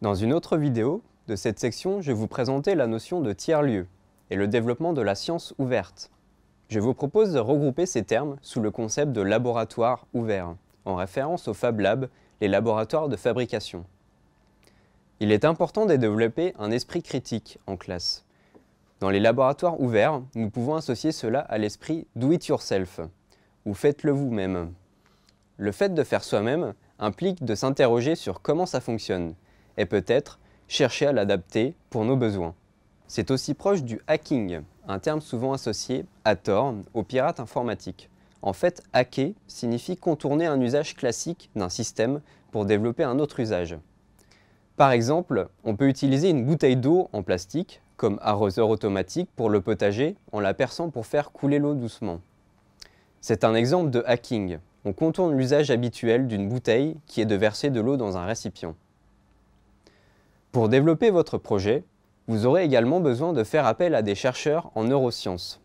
Dans une autre vidéo de cette section, je vais vous présenter la notion de tiers-lieu et le développement de la science ouverte. Je vous propose de regrouper ces termes sous le concept de laboratoire ouvert, en référence au Fab Lab, les laboratoires de fabrication. Il est important de développer un esprit critique en classe. Dans les laboratoires ouverts, nous pouvons associer cela à l'esprit « do it yourself » ou « faites-le vous-même ». Le fait de faire soi-même implique de s'interroger sur comment ça fonctionne et peut-être chercher à l'adapter pour nos besoins. C'est aussi proche du hacking, un terme souvent associé, à tort, aux pirates informatiques. En fait, hacker signifie contourner un usage classique d'un système pour développer un autre usage. Par exemple, on peut utiliser une bouteille d'eau en plastique comme arroseur automatique pour le potager en la perçant pour faire couler l'eau doucement. C'est un exemple de hacking. On contourne l'usage habituel d'une bouteille qui est de verser de l'eau dans un récipient. Pour développer votre projet, vous aurez également besoin de faire appel à des chercheurs en neurosciences.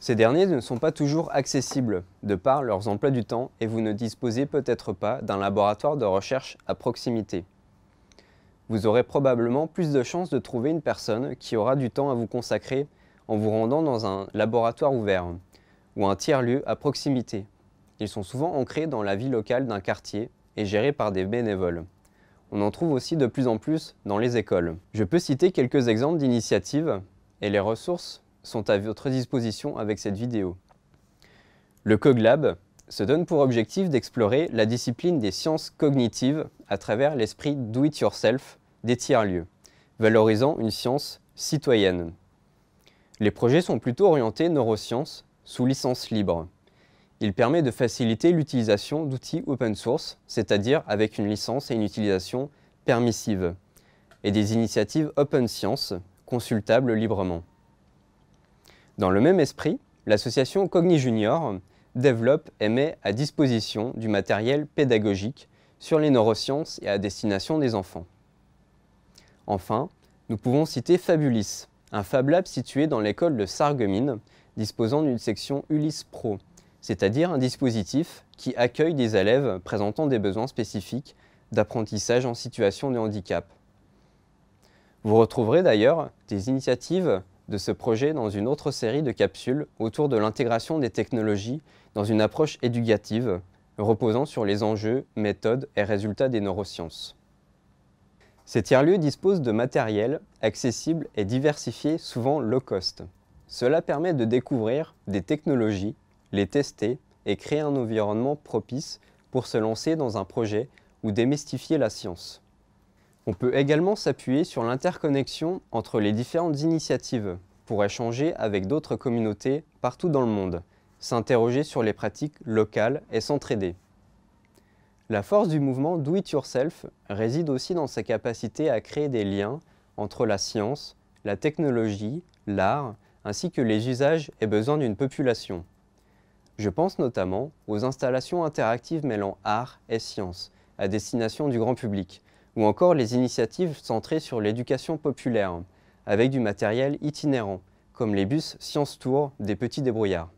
Ces derniers ne sont pas toujours accessibles de par leurs emplois du temps et vous ne disposez peut-être pas d'un laboratoire de recherche à proximité vous aurez probablement plus de chances de trouver une personne qui aura du temps à vous consacrer en vous rendant dans un laboratoire ouvert ou un tiers-lieu à proximité. Ils sont souvent ancrés dans la vie locale d'un quartier et gérés par des bénévoles. On en trouve aussi de plus en plus dans les écoles. Je peux citer quelques exemples d'initiatives et les ressources sont à votre disposition avec cette vidéo. Le CogLab se donne pour objectif d'explorer la discipline des sciences cognitives à travers l'esprit do-it-yourself des tiers-lieux, valorisant une science citoyenne. Les projets sont plutôt orientés neurosciences sous licence libre. Il permet de faciliter l'utilisation d'outils open source, c'est-à-dire avec une licence et une utilisation permissive, et des initiatives open science consultables librement. Dans le même esprit, l'association Cogni Junior développe et met à disposition du matériel pédagogique sur les neurosciences et à destination des enfants. Enfin, nous pouvons citer Fabulis, un Fab Lab situé dans l'école de Sarreguemines, disposant d'une section Ulysse Pro, c'est-à-dire un dispositif qui accueille des élèves présentant des besoins spécifiques d'apprentissage en situation de handicap. Vous retrouverez d'ailleurs des initiatives de ce projet dans une autre série de capsules autour de l'intégration des technologies dans une approche éducative reposant sur les enjeux, méthodes et résultats des neurosciences. Ces tiers-lieux disposent de matériel accessible et diversifié, souvent low cost. Cela permet de découvrir des technologies, les tester et créer un environnement propice pour se lancer dans un projet ou démystifier la science. On peut également s'appuyer sur l'interconnexion entre les différentes initiatives pour échanger avec d'autres communautés partout dans le monde, s'interroger sur les pratiques locales et s'entraider. La force du mouvement Do It Yourself réside aussi dans sa capacité à créer des liens entre la science, la technologie, l'art, ainsi que les usages et besoins d'une population. Je pense notamment aux installations interactives mêlant art et science, à destination du grand public, ou encore les initiatives centrées sur l'éducation populaire, avec du matériel itinérant, comme les bus Science Tour des petits débrouillards.